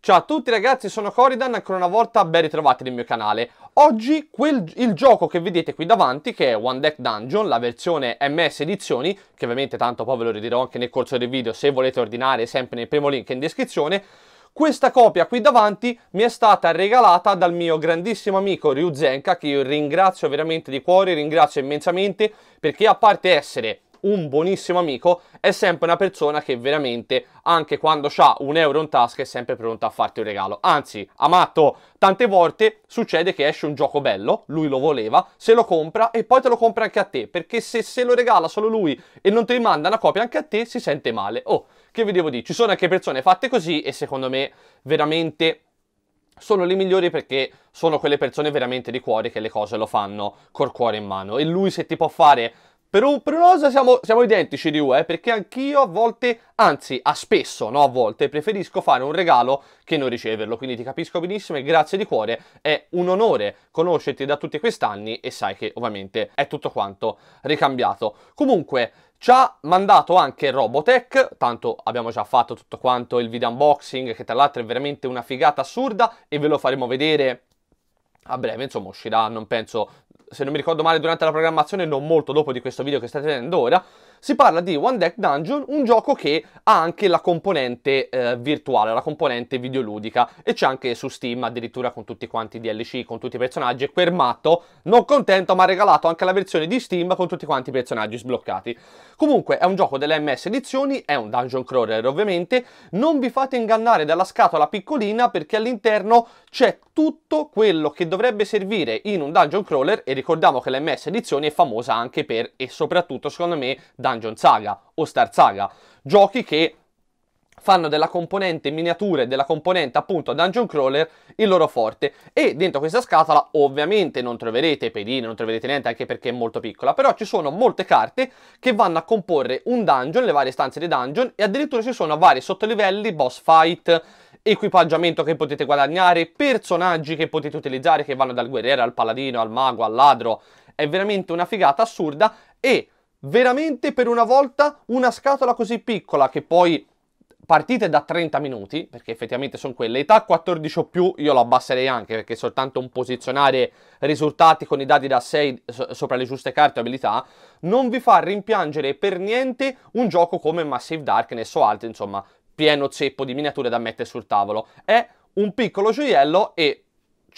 Ciao a tutti ragazzi, sono Coridan, ancora una volta ben ritrovati nel mio canale. Oggi quel, il gioco che vedete qui davanti, che è One Deck Dungeon, la versione MS Edizioni, che ovviamente tanto poi ve lo ridirò anche nel corso del video, se volete ordinare sempre nel primo link in descrizione, questa copia qui davanti mi è stata regalata dal mio grandissimo amico Ryu Zenka, che io ringrazio veramente di cuore, ringrazio immensamente, perché a parte essere un buonissimo amico è sempre una persona che veramente anche quando ha un euro in tasca è sempre pronta a farti un regalo anzi amato tante volte succede che esce un gioco bello lui lo voleva se lo compra e poi te lo compra anche a te perché se, se lo regala solo lui e non ti rimanda una copia anche a te si sente male oh che vi devo dire ci sono anche persone fatte così e secondo me veramente sono le migliori perché sono quelle persone veramente di cuore che le cose lo fanno col cuore in mano e lui se ti può fare per, un, per siamo, siamo, identici di UE, eh, perché anch'io a volte, anzi a spesso, no a volte, preferisco fare un regalo che non riceverlo, quindi ti capisco benissimo e grazie di cuore, è un onore conoscerti da tutti questi anni e sai che ovviamente è tutto quanto ricambiato. Comunque, ci ha mandato anche Robotech, tanto abbiamo già fatto tutto quanto il video unboxing, che tra l'altro è veramente una figata assurda e ve lo faremo vedere a breve, insomma uscirà non penso se non mi ricordo male durante la programmazione, non molto dopo di questo video che state vedendo ora, si parla di One Deck Dungeon, un gioco che ha anche la componente eh, virtuale, la componente videoludica e c'è anche su Steam addirittura con tutti quanti i DLC, con tutti i personaggi e quel matto, non contento ma ha regalato anche la versione di Steam con tutti quanti i personaggi sbloccati. Comunque è un gioco delle MS edizioni, è un dungeon crawler ovviamente, non vi fate ingannare dalla scatola piccolina perché all'interno c'è tutto quello che dovrebbe servire in un dungeon crawler e ricordiamo che la MS edizioni è famosa anche per e soprattutto secondo me da Dungeon Saga o Star Saga, giochi che fanno della componente miniature, della componente appunto dungeon crawler, il loro forte. E dentro questa scatola ovviamente non troverete pedine, non troverete niente anche perché è molto piccola, però ci sono molte carte che vanno a comporre un dungeon, le varie stanze di dungeon e addirittura ci sono vari sottolivelli, boss fight, equipaggiamento che potete guadagnare, personaggi che potete utilizzare che vanno dal guerriero al paladino, al mago, al ladro. È veramente una figata assurda e veramente per una volta una scatola così piccola che poi partite da 30 minuti, perché effettivamente sono quelle, età 14 o più io lo abbasserei anche, perché soltanto un posizionare risultati con i dati da 6 sopra le giuste carte o abilità, non vi fa rimpiangere per niente un gioco come Massive Darkness o altro, insomma, pieno zeppo di miniature da mettere sul tavolo. È un piccolo gioiello e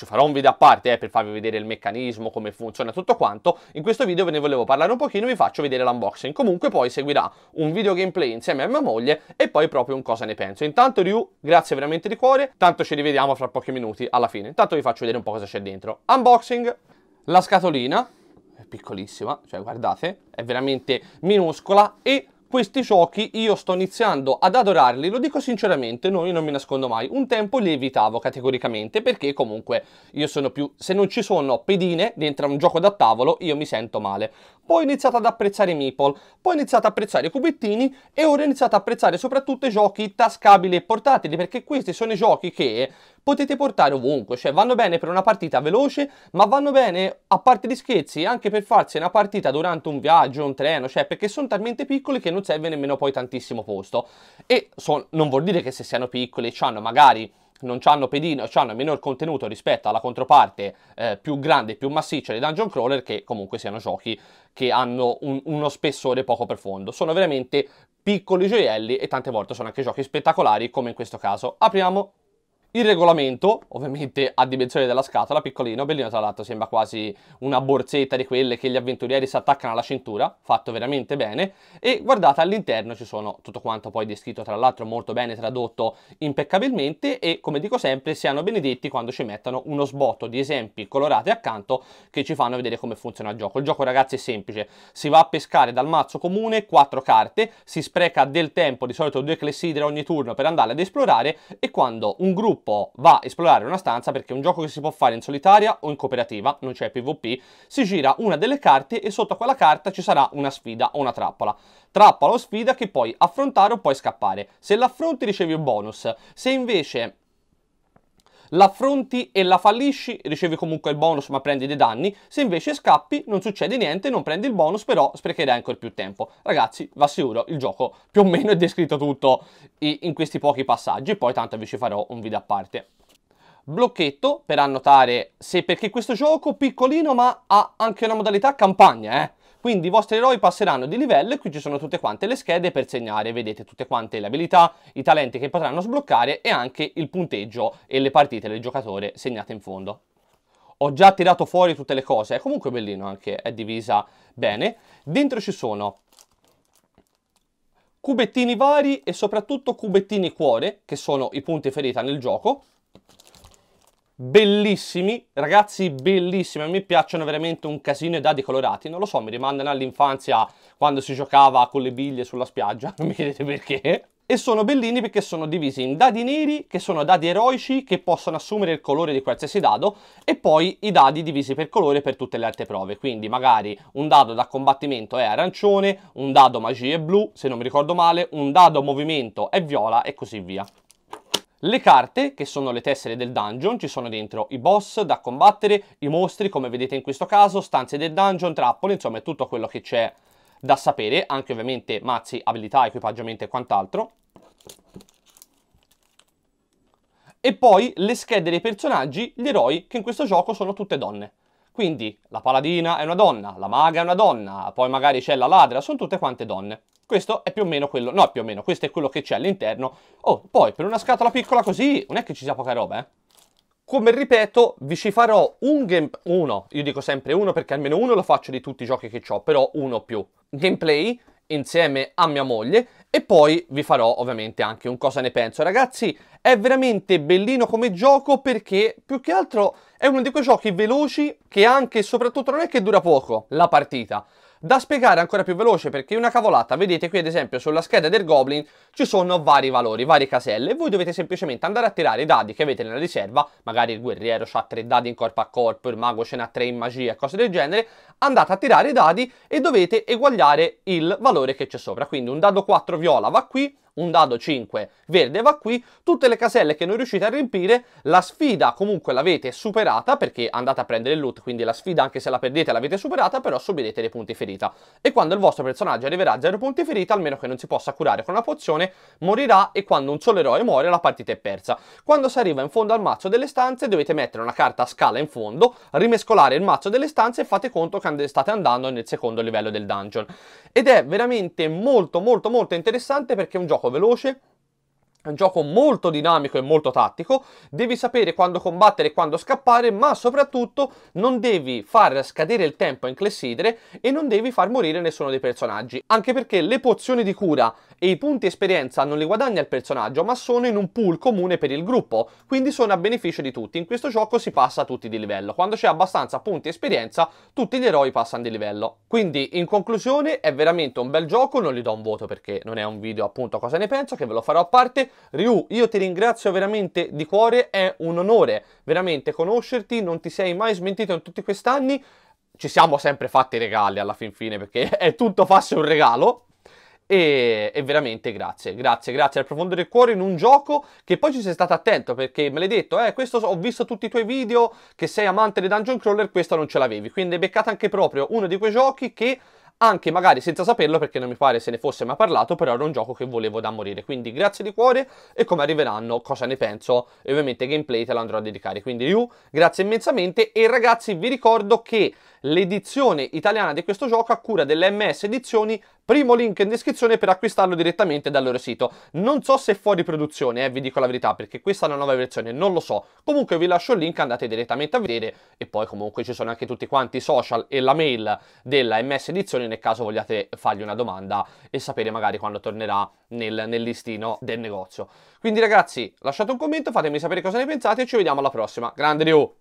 ci farò un video a parte eh, per farvi vedere il meccanismo, come funziona tutto quanto, in questo video ve ne volevo parlare un pochino vi faccio vedere l'unboxing, comunque poi seguirà un video gameplay insieme a mia moglie e poi proprio un cosa ne penso. Intanto Ryu, grazie veramente di cuore, tanto ci rivediamo fra pochi minuti alla fine, intanto vi faccio vedere un po' cosa c'è dentro. Unboxing, la scatolina, è piccolissima, cioè guardate, è veramente minuscola e questi giochi io sto iniziando ad adorarli, lo dico sinceramente, no, io non mi nascondo mai. Un tempo li evitavo categoricamente perché comunque io sono più... se non ci sono pedine dentro un gioco da tavolo io mi sento male. Poi ho iniziato ad apprezzare i meeple, poi ho iniziato ad apprezzare i cubettini e ora ho iniziato ad apprezzare soprattutto i giochi tascabili e portatili perché questi sono i giochi che potete portare ovunque, cioè vanno bene per una partita veloce ma vanno bene a parte gli scherzi anche per farsi una partita durante un viaggio, un treno, cioè perché sono talmente piccoli che non non serve nemmeno poi tantissimo posto. E so, non vuol dire che se siano piccoli hanno magari non hanno pedino, hanno minor contenuto rispetto alla controparte eh, più grande e più massiccia di Dungeon Crawler, che comunque siano giochi che hanno un, uno spessore poco profondo. Sono veramente piccoli gioielli e tante volte sono anche giochi spettacolari, come in questo caso. Apriamo il regolamento, ovviamente a dimensione della scatola, piccolino, bellino tra l'altro, sembra quasi una borsetta di quelle che gli avventurieri si attaccano alla cintura, fatto veramente bene, e guardate all'interno ci sono tutto quanto poi descritto tra l'altro molto bene, tradotto impeccabilmente e come dico sempre siano benedetti quando ci mettono uno sbotto di esempi colorati accanto che ci fanno vedere come funziona il gioco. Il gioco ragazzi è semplice, si va a pescare dal mazzo comune quattro carte, si spreca del tempo, di solito due clessidre ogni turno per andarle ad esplorare e quando un gruppo gruppo va a esplorare una stanza perché è un gioco che si può fare in solitaria o in cooperativa, non c'è PvP, si gira una delle carte e sotto quella carta ci sarà una sfida o una trappola. Trappola o sfida che puoi affrontare o puoi scappare. Se l'affronti ricevi un bonus, se invece l'affronti e la fallisci, ricevi comunque il bonus ma prendi dei danni, se invece scappi non succede niente, non prendi il bonus però sprecherai ancora più tempo. Ragazzi, vi assicuro, il gioco più o meno è descritto tutto in questi pochi passaggi, poi tanto vi ci farò un video a parte blocchetto per annotare se perché questo gioco piccolino ma ha anche una modalità campagna eh quindi i vostri eroi passeranno di livello e qui ci sono tutte quante le schede per segnare, vedete tutte quante le abilità, i talenti che potranno sbloccare e anche il punteggio e le partite del giocatore segnate in fondo ho già tirato fuori tutte le cose, è comunque bellino anche, è divisa bene. Dentro ci sono cubettini vari e soprattutto cubettini cuore, che sono i punti ferita nel gioco, bellissimi, ragazzi bellissimi, a me piacciono veramente un casino e dadi colorati, non lo so, mi rimandano all'infanzia quando si giocava con le biglie sulla spiaggia, non mi chiedete perché. E sono bellini perché sono divisi in dadi neri, che sono dadi eroici, che possono assumere il colore di qualsiasi dado, e poi i dadi divisi per colore per tutte le altre prove. Quindi magari un dado da combattimento è arancione, un dado magia è blu, se non mi ricordo male, un dado movimento è viola e così via. Le carte, che sono le tessere del dungeon, ci sono dentro i boss da combattere, i mostri, come vedete in questo caso, stanze del dungeon, trappole, insomma è tutto quello che c'è da sapere, anche ovviamente mazzi, abilità, equipaggiamento e quant'altro. E poi le schede dei personaggi, gli eroi, che in questo gioco sono tutte donne. Quindi la paladina è una donna, la maga è una donna, poi magari c'è la ladra, sono tutte quante donne. Questo è più o meno quello, no più o meno, questo è quello che c'è all'interno. Oh, poi per una scatola piccola così non è che ci sia poca roba, eh. Come ripeto, vi ci farò un gameplay, uno, io dico sempre uno perché almeno uno lo faccio di tutti i giochi che ho, però uno più. Gameplay insieme a mia moglie e poi vi farò ovviamente anche un cosa ne penso. Ragazzi, è veramente bellino come gioco perché più che altro è uno di quei giochi veloci che anche e soprattutto non è che dura poco la partita. Da spiegare ancora più veloce perché una cavolata, vedete qui ad esempio sulla scheda del Goblin ci sono vari valori, varie caselle e voi dovete semplicemente andare a tirare i dadi che avete nella riserva, magari il guerriero ha tre dadi in corpo a corpo, il mago ce n'ha tre in magia, e cose del genere, andate a tirare i dadi e dovete eguagliare il valore che c'è sopra, quindi un dado 4 viola va qui, un dado 5 verde va qui, tutte le caselle che non riuscite a riempire, la sfida comunque l'avete superata perché andate a prendere il loot, quindi la sfida anche se la perdete l'avete superata, però subirete dei punti ferita. E quando il vostro personaggio arriverà a 0 punti ferita, almeno che non si possa curare con una pozione, morirà e quando un solo eroe muore la partita è persa. Quando si arriva in fondo al mazzo delle stanze dovete mettere una carta a scala in fondo, rimescolare il mazzo delle stanze e fate conto che state andando nel secondo livello del dungeon. Ed è veramente molto molto molto interessante perché è un gioco veloce è un gioco molto dinamico e molto tattico, devi sapere quando combattere e quando scappare, ma soprattutto non devi far scadere il tempo in clessidre e non devi far morire nessuno dei personaggi, anche perché le pozioni di cura e i punti esperienza non li guadagna il personaggio, ma sono in un pool comune per il gruppo, quindi sono a beneficio di tutti. In questo gioco si passa tutti di livello, quando c'è abbastanza punti esperienza tutti gli eroi passano di livello. Quindi in conclusione è veramente un bel gioco, non gli do un voto perché non è un video appunto cosa ne penso, che ve lo farò a parte, Ryu, io ti ringrazio veramente di cuore, è un onore veramente conoscerti, non ti sei mai smentito in tutti questi anni. Ci siamo sempre fatti regali alla fin fine perché è tutto farsi un regalo, e, e, veramente grazie, grazie, grazie al profondo del cuore in un gioco che poi ci sei stato attento perché me l'hai detto, eh, questo ho visto tutti i tuoi video che sei amante di Dungeon Crawler, questo non ce l'avevi, quindi hai beccato anche proprio uno di quei giochi che anche magari senza saperlo perché non mi pare se ne fosse mai parlato, però era un gioco che volevo da morire. Quindi grazie di cuore e come arriveranno cosa ne penso e ovviamente gameplay te lo andrò a dedicare. Quindi Ryu, grazie immensamente e ragazzi vi ricordo che l'edizione italiana di questo gioco a cura dell'MS Edizioni Primo link in descrizione per acquistarlo direttamente dal loro sito. Non so se è fuori produzione, eh, vi dico la verità, perché questa è una nuova versione, non lo so. Comunque vi lascio il link, andate direttamente a vedere e poi comunque ci sono anche tutti quanti i social e la mail della MS Edizioni nel caso vogliate fargli una domanda e sapere magari quando tornerà nel, nel listino del negozio. Quindi ragazzi, lasciate un commento, fatemi sapere cosa ne pensate e ci vediamo alla prossima. Grande Ryu!